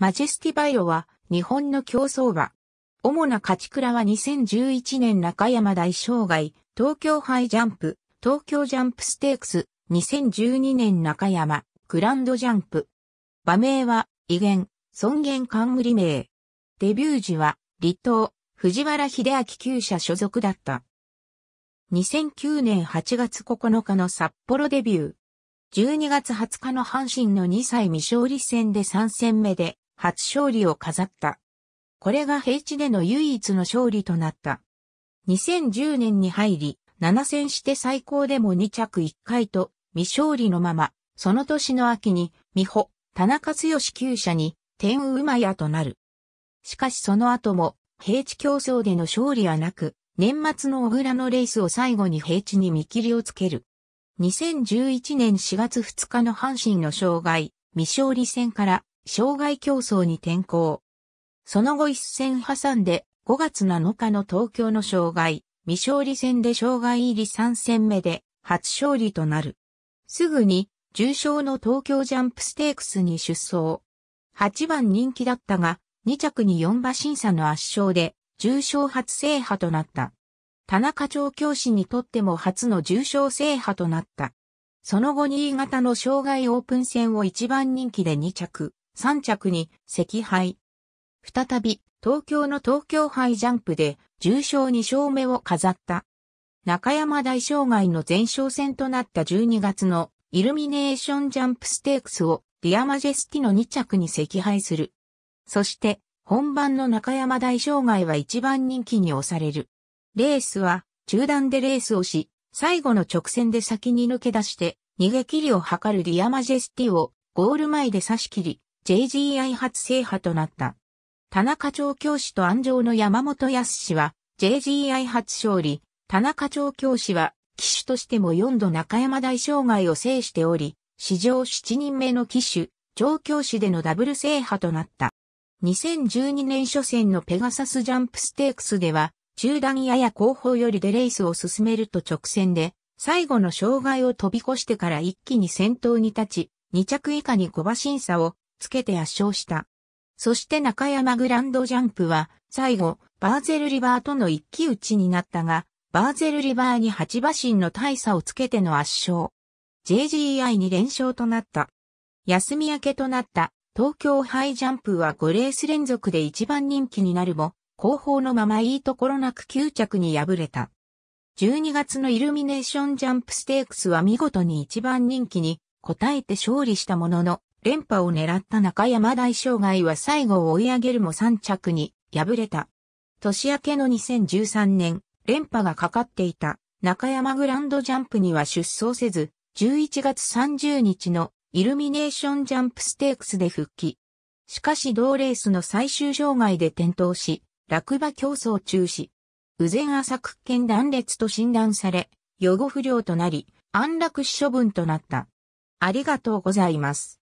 マジェスティバイオは日本の競争馬。主な勝ち倉は2011年中山大障害、東京ハイジャンプ、東京ジャンプステークス、2012年中山、グランドジャンプ。馬名は、威厳、尊厳冠名。デビュー時は、離島、藤原秀明旧社所属だった。2009年8月9日の札幌デビュー。12月20日の阪神の2歳未勝利戦で3戦目で初勝利を飾った。これが平地での唯一の勝利となった。2010年に入り、7戦して最高でも2着1回と未勝利のまま、その年の秋に、美穂、田中剛旧社に、天羽馬屋となる。しかしその後も、平地競争での勝利はなく、年末の小倉のレースを最後に平地に見切りをつける。2011年4月2日の阪神の障害、未勝利戦から障害競争に転向。その後一戦挟んで5月7日の東京の障害、未勝利戦で障害入り3戦目で初勝利となる。すぐに重賞の東京ジャンプステークスに出走。8番人気だったが、2着に4馬審査の圧勝で重賞初制覇となった。田中調教師にとっても初の重賞制覇となった。その後新潟の障害オープン戦を1番人気で2着、三着に赤敗。再び、東京の東京杯ジャンプで重賞2勝目を飾った。中山大障害の前哨戦となった12月のイルミネーションジャンプステークスをディアマジェスティの二着に赤敗する。そして本番の中山大障害は一番人気に押される。レースは中段でレースをし、最後の直線で先に抜け出して逃げ切りを図るディアマジェスティをゴール前で差し切り、JGI 初制覇となった。田中調教師と安城の山本康氏は JGI 初勝利、田中調教師は騎手としても4度中山大障害を制しており、史上7人目の騎手、調教師でのダブル制覇となった。2012年初戦のペガサスジャンプステークスでは、中段やや後方よりでレースを進めると直線で、最後の障害を飛び越してから一気に先頭に立ち、2着以下に小馬審査をつけて圧勝した。そして中山グランドジャンプは、最後、バーゼルリバーとの一騎打ちになったが、バーゼルリバーに8馬身の大差をつけての圧勝。JGEI に連勝となった。休み明けとなった東京ハイジャンプは5レース連続で一番人気になるも、後方のままいいところなく9着に敗れた。12月のイルミネーションジャンプステークスは見事に一番人気に応えて勝利したものの、連覇を狙った中山大障害は最後を追い上げるも3着に敗れた。年明けの2013年、連覇がかかっていた中山グランドジャンプには出走せず、11月30日のイルミネーションジャンプステークスで復帰。しかし同レースの最終障害で転倒し、落馬競争中止。右前浅く県断裂と診断され、予後不良となり、安楽死処分となった。ありがとうございます。